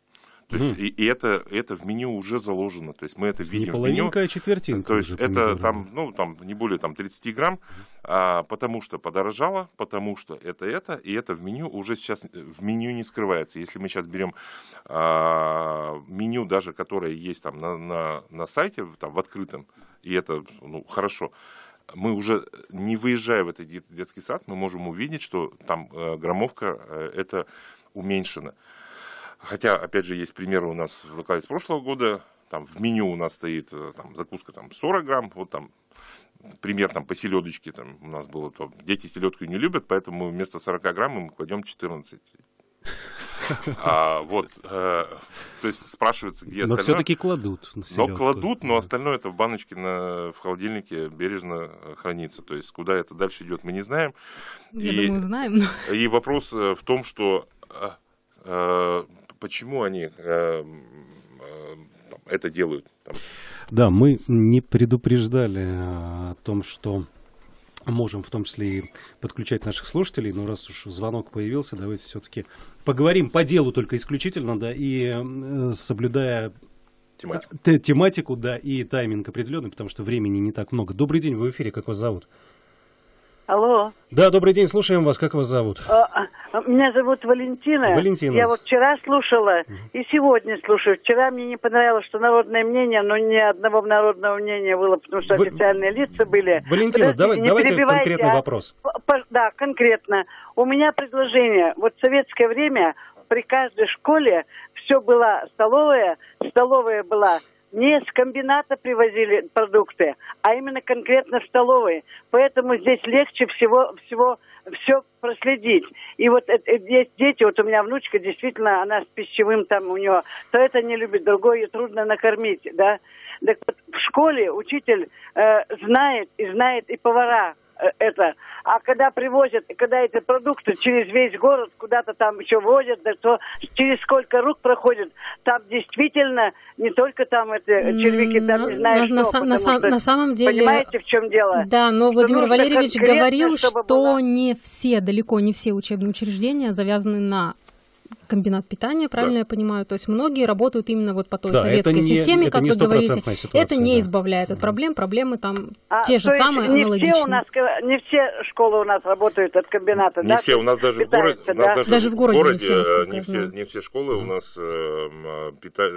То есть, mm. и, и это, это в меню уже заложено. То есть мы это видим. Не половинка, в меню. а четвертинка. То есть это там, ну, там не более там, 30 грамм, а, потому что подорожало, потому что это это, и это в меню уже сейчас э, в меню не скрывается. Если мы сейчас берем а, меню, даже которое есть там на, на, на сайте, там, в открытом, и это ну, хорошо мы уже э, не выезжая в этот детский сад, мы можем увидеть, что там э, громовка э, это уменьшена. Хотя, опять же, есть примеры у нас в локале с прошлого года, там в меню у нас стоит там, закуска там, 40 грамм, вот там пример там по селедочке там у нас было, то дети селедку не любят, поэтому вместо 40 грамм мы кладем 14. А, вот, э, то есть спрашивается, где остальное. Но все-таки кладут. но кладут, но остальное это в баночке на, в холодильнике бережно э, хранится. То есть куда это дальше идет, мы не знаем. Я и, думаю, знаем. И вопрос э, в том, что э, э почему они э, это делают. Там. Да, мы не предупреждали о том, что можем в том числе и подключать наших слушателей, но раз уж звонок появился, давайте все-таки поговорим по делу только исключительно, да, и э, соблюдая э, тематику, тематику да, и тайминг определенный, потому что времени не так много. Добрый день, вы в эфире, как вас зовут? Алло. Да, добрый день, слушаем вас. Как вас зовут? А, а, меня зовут Валентина. Валентина. Я вот вчера слушала и сегодня слушаю. Вчера мне не понравилось, что народное мнение, но ни одного народного мнения было, потому что официальные лица были. Валентина, Подождите, давай, давайте конкретный а. вопрос. Да, конкретно. У меня предложение. Вот в советское время при каждой школе все было столовая, столовая была не с комбината привозили продукты, а именно конкретно в столовые. Поэтому здесь легче всего, всего все проследить. И вот э, э, есть дети, вот у меня внучка, действительно, она с пищевым там у нее, то это не любит, другое ее трудно накормить, да. Так вот, в школе учитель э, знает и знает и повара, Э, это. А когда привозят, когда эти продукты через весь город куда-то там еще возят, да то через сколько рук проходит, там действительно не только там эти червяки, там ну, не знаю что. На, на, на самом деле... Понимаете, в чем дело? Да, но Владимир Валерьевич говорил, что было... не все, далеко не все учебные учреждения завязаны на комбинат питания, правильно да. я понимаю? То есть многие работают именно вот по той да, советской не, системе, как вы говорите. Ситуация, это не да. избавляет от проблем, проблемы там а, те же самые, не аналогичные. Все у нас, не все школы у нас работают от комбината, не да? Не все, у нас даже Питаются, в городе, да? даже, даже в городе, городе э, не, все, не, все, не все школы у нас эм, а, э, пита...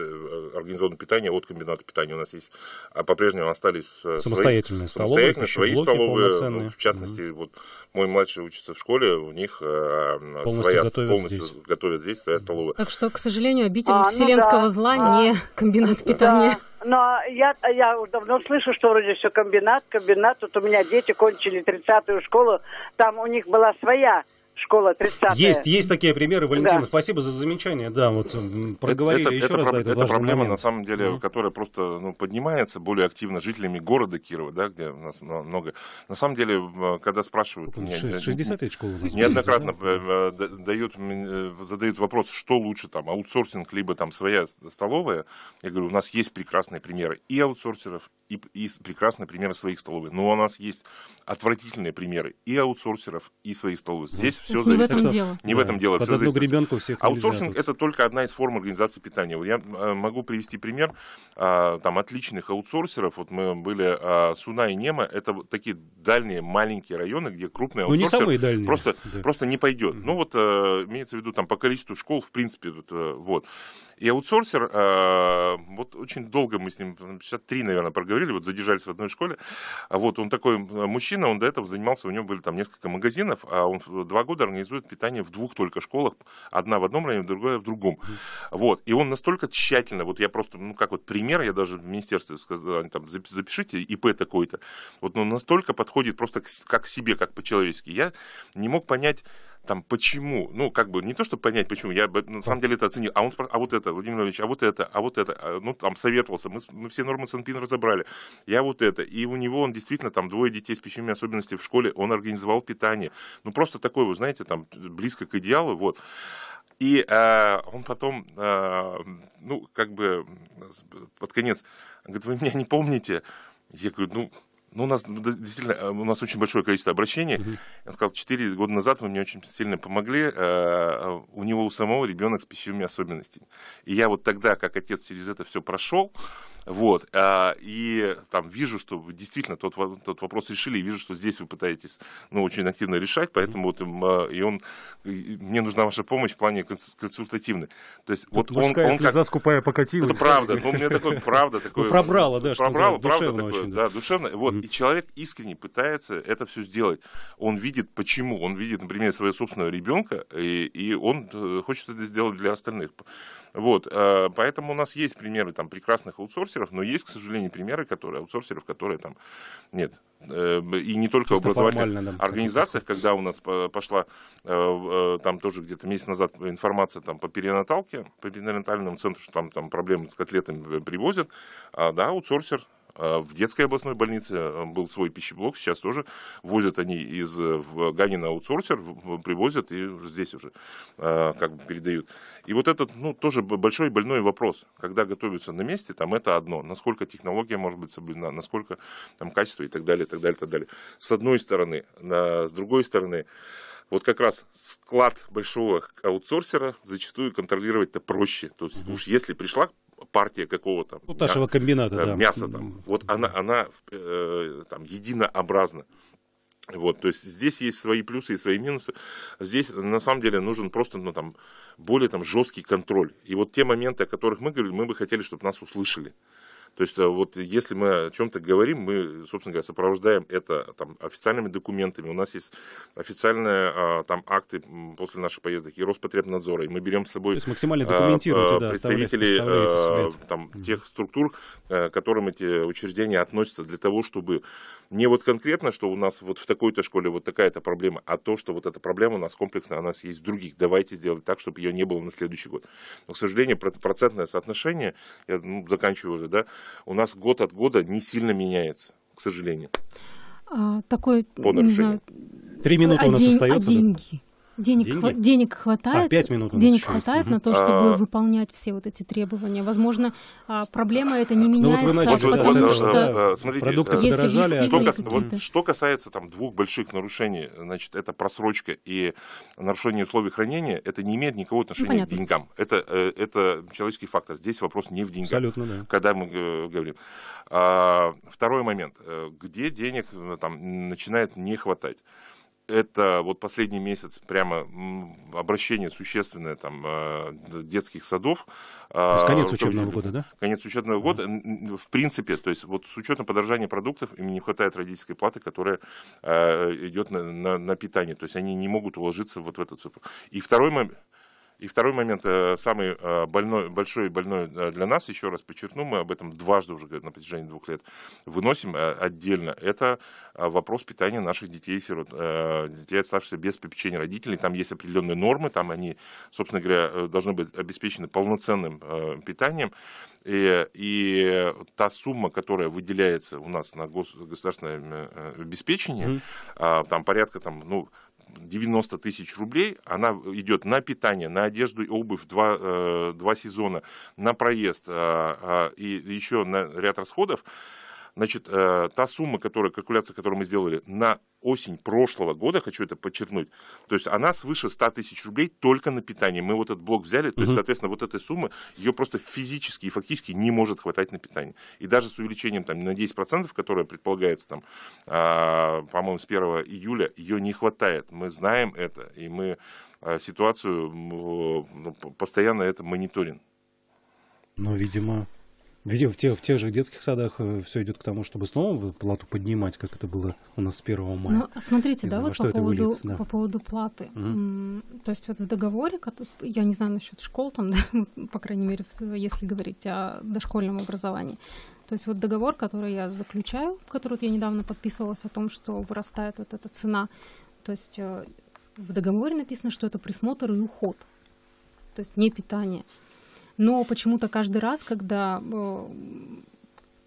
организовано питание от комбината питания. У нас есть, а по-прежнему остались э, самостоятельные свои, столовые, свои столовые. Ну, в частности, угу. вот мой младший учится в школе, у них э, полностью своя готовят полностью здесь. готовят здесь Министерства Столовой. Так что, к сожалению, обитель а, ну вселенского да, зла а, не комбинат питания. Да. Но я, я давно слышу, что вроде все комбинат, комбинат. Вот у меня дети кончили 30-ю школу, там у них была своя школа 30 Есть, есть такие примеры, Валентина, да. спасибо за замечание, да, вот проговорили это, еще это, раз. Про, это, это проблема, момент. на самом деле, mm-hmm. которая просто ну, поднимается более активно жителями города Кирова, да, где у нас много. На самом деле, когда спрашивают... 60 лет школы у нас. Неоднократно э, э, дают, э, задают вопрос, что лучше, там, аутсорсинг, либо там своя столовая. Я говорю, у нас есть прекрасные примеры и аутсорсеров, и, и прекрасные примеры своих столовых. Но у нас есть отвратительные примеры и аутсорсеров, и своих столовых. Здесь все ну, все зависит. Не в этом дело. Не да. в этом дело. Под все одну гребенку всех Аутсорсинг это только одна из форм организации питания. Вот я э, могу привести пример а, там отличных аутсорсеров. Вот мы были а, Суна и Нема. Это вот такие дальние маленькие районы, где крупные аутсорсеры ну, не самые дальние. просто да. просто не пойдет. Mm-hmm. Ну вот э, имеется в виду там по количеству школ в принципе вот. Э, вот. И аутсорсер, э, вот очень долго мы с ним, 53, наверное, проговорили, вот задержались в одной школе. А вот он такой э, мужчина, он до этого занимался, у него были там несколько магазинов, а он два года организует питание в двух только школах, одна в одном районе, другая в другом. Вот, и он настолько тщательно, вот я просто, ну как вот пример, я даже в министерстве сказал, э, там, запишите ИП такой-то. Вот он настолько подходит просто как к себе, как по-человечески. Я не мог понять, там, почему, ну, как бы, не то, чтобы понять, почему, я на самом деле это оценил, а он, а вот это это, Владимир Владимирович, а вот это, а вот это. А, ну, там советовался, мы, мы все нормы СНПИН разобрали. Я вот это. И у него он действительно, там двое детей с пищевыми особенностями в школе, он организовал питание. Ну, просто такой, вы знаете, там близко к идеалу, вот. И э, он потом, э, ну, как бы под конец, говорит, вы меня не помните? Я говорю, ну, ну, у нас действительно э, у нас очень большое количество обращений. Угу. Я сказал, 4 года назад вы мне очень сильно помогли. Э, э, у него у самого ребенок с пищевыми особенностями. И я вот тогда, как отец через это все прошел, вот. А, и там вижу, что действительно тот, тот вопрос решили, и вижу, что здесь вы пытаетесь ну, очень активно решать, поэтому вот а, и он, и мне нужна ваша помощь в плане консультативной. То есть вот, вот он, он как... скупая покатилась. Это правда, ну, у меня такой, правда, такой... пробрало, да, пробрало, правда такое, ну, да. душевно. Вот, и человек искренне пытается это все сделать. Он видит, почему, он видит, например, своего собственного ребенка, и, и он э, хочет это сделать для остальных. Вот, а, поэтому у нас есть примеры там прекрасных аутсорсов, аутсорсеров, но есть, к сожалению, примеры, которые аутсорсеров, которые там нет. Э, и не только Просто в образовательных да, организациях, когда у нас пошла э, э, там тоже где-то месяц назад информация там по перинаталке, по перинатальному центру, что там, там проблемы с котлетами привозят, а да, аутсорсер а в детской областной больнице э, был свой пищеблок, сейчас тоже возят они из э, Ганина аутсорсер, привозят и уже здесь уже а, как бы передают. И вот этот, ну, тоже большой больной вопрос. Когда готовятся на месте, там это одно. Насколько технология может быть соблюдена, насколько там качество и так далее, и так далее, и так далее. С одной стороны, с другой стороны, вот как раз склад большого аутсорсера зачастую контролировать-то проще. То есть уж если пришла партия какого-то Путашего ну, да, комбината, э, да. мяса там. Вот она, она э, там единообразна. Вот, то есть здесь есть свои плюсы и свои минусы. Здесь на самом деле нужен просто ну, там, более там, жесткий контроль. И вот те моменты, о которых мы говорили, мы бы хотели, чтобы нас услышали. То есть э, вот если мы о чем-то говорим, мы, собственно говоря, сопровождаем это э, там, официальными документами. У нас есть официальные э, там акты после наших поездок и Роспотребнадзора, и мы берем с собой То максимально документируете, представителей оставляете, оставляете там, тех структур, к которым эти учреждения относятся, для того, чтобы не вот конкретно, что у нас вот в такой-то школе вот такая-то проблема, а то, что вот эта проблема у нас комплексная, у нас есть в других. Давайте сделать так, чтобы ее не было на следующий год. Но, к сожалению, процентное соотношение, я ну, заканчиваю уже, да, у нас год от года не сильно меняется, к сожалению. А, такое, По не знаю, Три минуты а у нас а день, остается. А деньги? Да? Денег, деньги? Хва- денег а, хватает. А, 5 минут денег хватает угу. на то, чтобы а... выполнять все вот эти требования. Возможно, а, проблема это не меняется, ну, вот начали, потому что смотрите, продукты подорожали. А что, кас... вот, что касается там двух больших нарушений, значит, это просрочка и нарушение условий хранения, это не имеет никакого ну, отношения ну, к деньгам. Это, э, это человеческий фактор. Здесь вопрос не в деньгах. Абсолютно, да. Когда мы э, говорим. А, второй момент. Э, где денег там начинает не хватать? это вот последний месяц прямо обращение существенное там э, детских садов. А, то есть конец учебного года, да? Конец учебного года, mm в принципе, то есть вот с учетом подорожания продуктов им не хватает родительской платы, которая э, идет на, на, на питание, то есть они не могут уложиться вот в эту цифру. И второй момент, и второй момент, э, самый э, больной, большой и больной э, для нас, еще раз подчеркну, мы об этом дважды уже на протяжении двух лет выносим отдельно, это вопрос питания наших детей-сирот, детей, оставшихся без попечения родителей. Там есть определенные нормы, там они, собственно говоря, должны быть обеспечены полноценным питанием. И, и та сумма, которая выделяется у нас на гос, государственное обеспечение, mm-hmm. там порядка там, ну, 90 тысяч рублей, она идет на питание, на одежду и обувь два, э, два сезона, на проезд э, э, и еще на ряд расходов. Значит, э, та сумма, которая, калькуляция, которую мы сделали на осень прошлого года, хочу это подчеркнуть, то есть она свыше 100 тысяч рублей только на питание. Мы вот этот блок взяли, то угу. есть, соответственно, вот этой суммы, ее просто физически и фактически не может хватать на питание. И даже с увеличением там, на 10%, которое предполагается, там, а, по-моему, с 1 июля, ее не хватает. Мы знаем это, и мы э, ситуацию ну, постоянно это мониторим. Ну, видимо, где в тех, в тех же детских садах э, все идет к тому, чтобы снова плату поднимать, как это было у нас с 1 мая. Ну, смотрите, да, вот по поводу, выльется, да. по поводу платы. mm То есть вот в договоре, я не знаю насчет школ, там, да, по крайней мере, если говорить о дошкольном образовании, то есть вот договор, который я заключаю, который я недавно подписывалась о том, что вырастает вот эта цена, то есть э, в договоре написано, что это присмотр и уход, то есть не питание но почему-то каждый раз, когда э,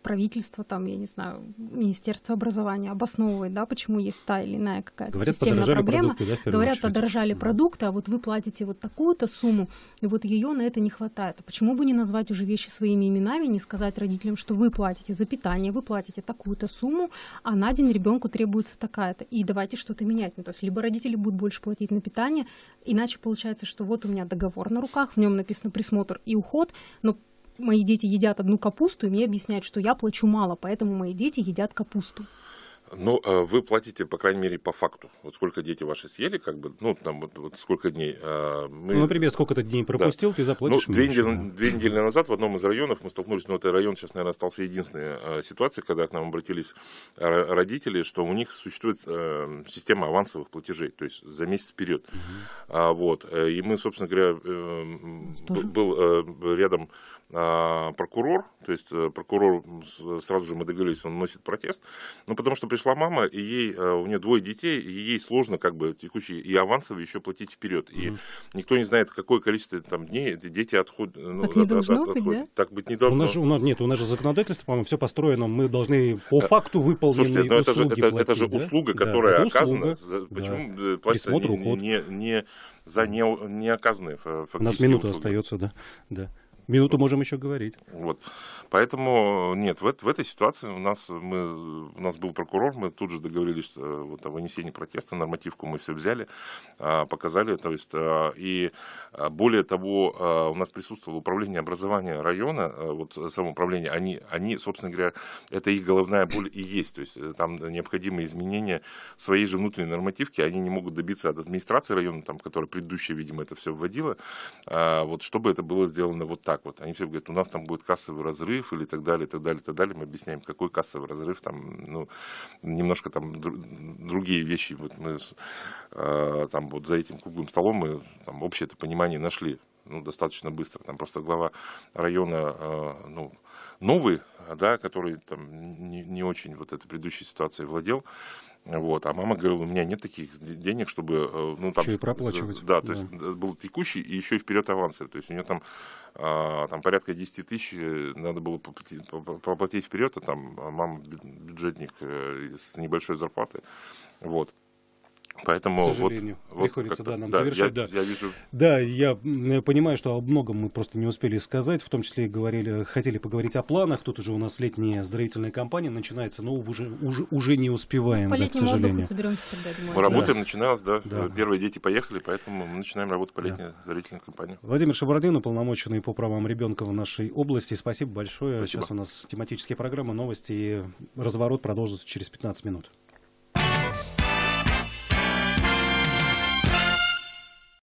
правительство, там, я не знаю, Министерство образования обосновывает, да, почему есть та или иная какая-то Говорят, системная проблема. Продукты, да, Говорят, подорожали да. продукты, а вот вы платите вот такую-то сумму, и вот ее на это не хватает. А почему бы не назвать уже вещи своими именами, не сказать родителям, что вы платите за питание, вы платите такую-то сумму, а на день ребенку требуется такая-то. И давайте что-то менять. Ну, то есть либо родители будут больше платить на питание, иначе получается, что вот у меня договор на руках, в нем написано присмотр и уход, но мои дети едят одну капусту, и мне объясняют, что я плачу мало, поэтому мои дети едят капусту. Ну, э, вы платите, по крайней мере, по факту. Вот сколько дети ваши съели, как бы, ну, там, вот, вот сколько дней. Э, мы... Ну, например, сколько ты дней пропустил, да. ты заплатишь. Ну, две, недели, две недели назад в одном из районов мы столкнулись, ну, это район сейчас, наверное, остался единственной э, ситуацией, когда к нам обратились родители, что у них существует система авансовых платежей, то есть за месяц вперед. Угу. А, вот. И мы, собственно говоря, был рядом а, прокурор, то есть э, прокурор, сразу же мы договорились, он носит протест, ну, потому что пришла мама, и ей, э, у нее двое детей, и ей сложно как бы текущие и авансовые еще платить вперед, и mm-hmm. никто не знает, какое количество там дней эти дети отходят. Ну, так не от, должно от, быть, отходят. да? Так быть не должно. У нас, же, у нас, нет, у нас же законодательство, по-моему, все построено, мы должны по э, факту выполненные услуги это же, это, платить, это же да? услуга, которая да, оказана, услуга, почему да. платится не, не, не, не за неоказанные не фактически У нас минута услуги. остается, да. да. Минуту можем еще говорить. Вот. Поэтому нет, в, в этой ситуации у нас, мы, у нас был прокурор, мы тут же договорились э, вот, о вынесении протеста, нормативку мы все взяли, а, показали. То есть, э, и э, более того, у нас присутствовало управление образования района, вот самоуправление, они, они, собственно говоря, это их головная боль и есть. То есть там необходимые изменения своей же внутренней нормативки, они не могут добиться от администрации района, там, которая предыдущая, видимо, это все вводила, вот чтобы это было сделано вот так так вот. Они все говорят, у нас там будет кассовый разрыв или так далее, так далее, так далее. Мы объясняем, какой кассовый разрыв, там, ну, немножко там другие вещи. Вот мы с, э, там вот за этим круглым столом мы там общее это понимание нашли, ну, достаточно быстро. Там просто глава района, э, ну, новый, да, который там не, не очень вот этой предыдущей ситуацией владел, вот. А мама говорила, у меня нет таких денег, чтобы... Э, ну, там, еще и проплачивать. Да, то да. есть э, был текущий и еще и вперед авансы. То есть у нее там, а, там порядка 10 тысяч э, надо было проплатить вперед, а там а мама бюджетник с небольшой зарплаты. Вот. Поэтому К сожалению, вот, приходится вот да, нам да, завершать. Я, да. Я вижу... да, я понимаю, что о многом мы просто не успели сказать, в том числе говорили, хотели поговорить о планах. Тут уже у нас летняя оздоровительная кампания начинается, но уже, уже, уже не успеваем, по да, к сожалению. соберемся тогда, думаю. работаем, да. начиналось, да. да. Первые дети поехали, поэтому мы начинаем работу по летней да. оздоровительной кампании. Владимир Шабардин, уполномоченный по правам ребенка в нашей области. Спасибо большое. Спасибо. Сейчас у нас тематические программы, новости и разворот продолжится через 15 минут.